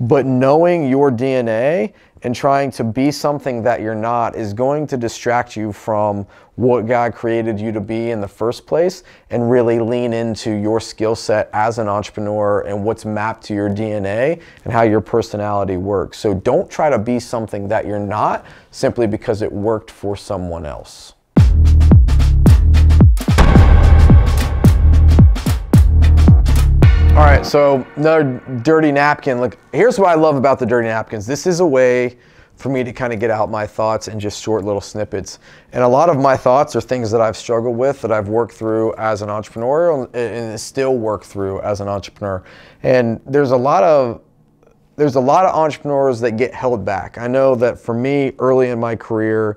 But knowing your DNA and trying to be something that you're not is going to distract you from what God created you to be in the first place and really lean into your skill set as an entrepreneur and what's mapped to your DNA and how your personality works. So don't try to be something that you're not simply because it worked for someone else. So another dirty napkin. Look, here's what I love about the dirty napkins. This is a way for me to kind of get out my thoughts in just short little snippets. And a lot of my thoughts are things that I've struggled with, that I've worked through as an entrepreneur and still work through as an entrepreneur. And there's a lot of there's a lot of entrepreneurs that get held back. I know that for me early in my career,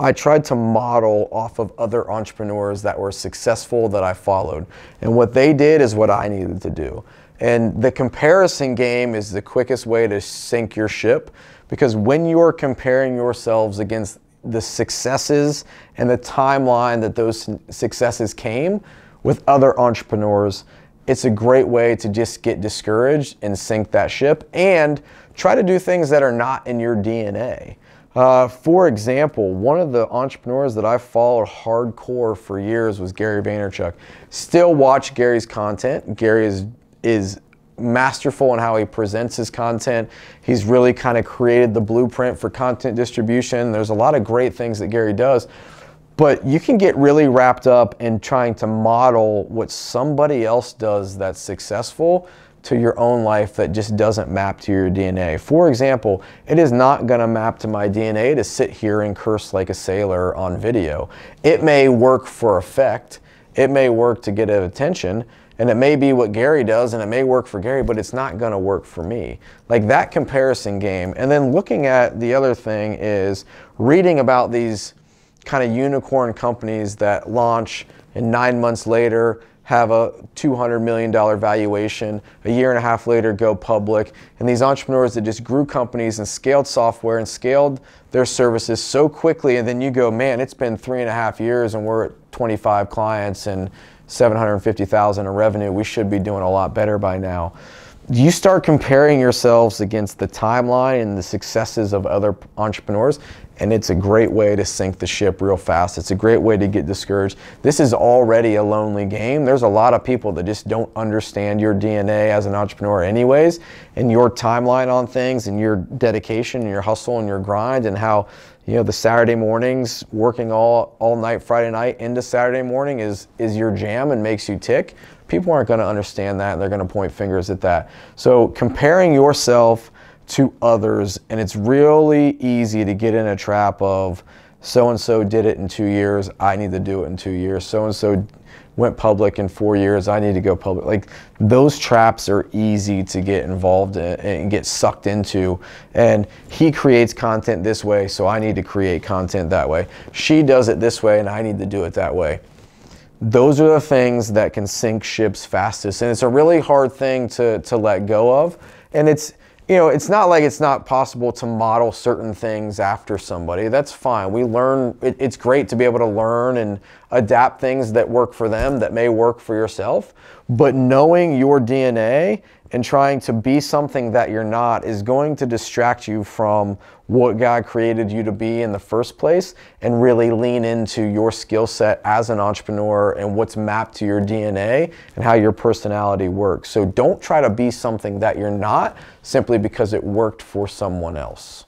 I tried to model off of other entrepreneurs that were successful that I followed. And what they did is what I needed to do. And the comparison game is the quickest way to sink your ship because when you're comparing yourselves against the successes and the timeline that those successes came with other entrepreneurs, it's a great way to just get discouraged and sink that ship and try to do things that are not in your DNA. Uh, for example, one of the entrepreneurs that I followed hardcore for years was Gary Vaynerchuk. Still watch Gary's content. Gary is is masterful in how he presents his content. He's really kind of created the blueprint for content distribution. There's a lot of great things that Gary does, but you can get really wrapped up in trying to model what somebody else does that's successful to your own life that just doesn't map to your DNA. For example, it is not going to map to my DNA to sit here and curse like a sailor on video. It may work for effect. It may work to get attention, and it may be what Gary does and it may work for Gary, but it's not going to work for me. Like that comparison game. And then looking at the other thing is reading about these kind of unicorn companies that launch and nine months later have a $200 million valuation, a year and a half later go public. And these entrepreneurs that just grew companies and scaled software and scaled their services so quickly. And then you go, man, it's been three and a half years and we're at 25 clients and 750,000 in revenue, we should be doing a lot better by now. You start comparing yourselves against the timeline and the successes of other entrepreneurs, and it's a great way to sink the ship real fast. It's a great way to get discouraged. This is already a lonely game. There's a lot of people that just don't understand your DNA as an entrepreneur anyways, and your timeline on things and your dedication and your hustle and your grind and how, you know, the Saturday mornings working all all night Friday night into Saturday morning is is your jam and makes you tick. People aren't going to understand that. They're going to point fingers at that. So comparing yourself to others. And it's really easy to get in a trap of so and so did it in two years, I need to do it in two years. So and so went public in four years, I need to go public. Like those traps are easy to get involved in and get sucked into. And he creates content this way, so I need to create content that way. She does it this way, and I need to do it that way those are the things that can sink ships fastest. And it's a really hard thing to, to let go of. And it's, you know, it's not like it's not possible to model certain things after somebody. That's fine. We learn, it, it's great to be able to learn and adapt things that work for them that may work for yourself. But knowing your DNA and trying to be something that you're not is going to distract you from what God created you to be in the first place and really lean into your skill set as an entrepreneur and what's mapped to your DNA and how your personality works. So don't try to be something that you're not simply because it worked for someone else.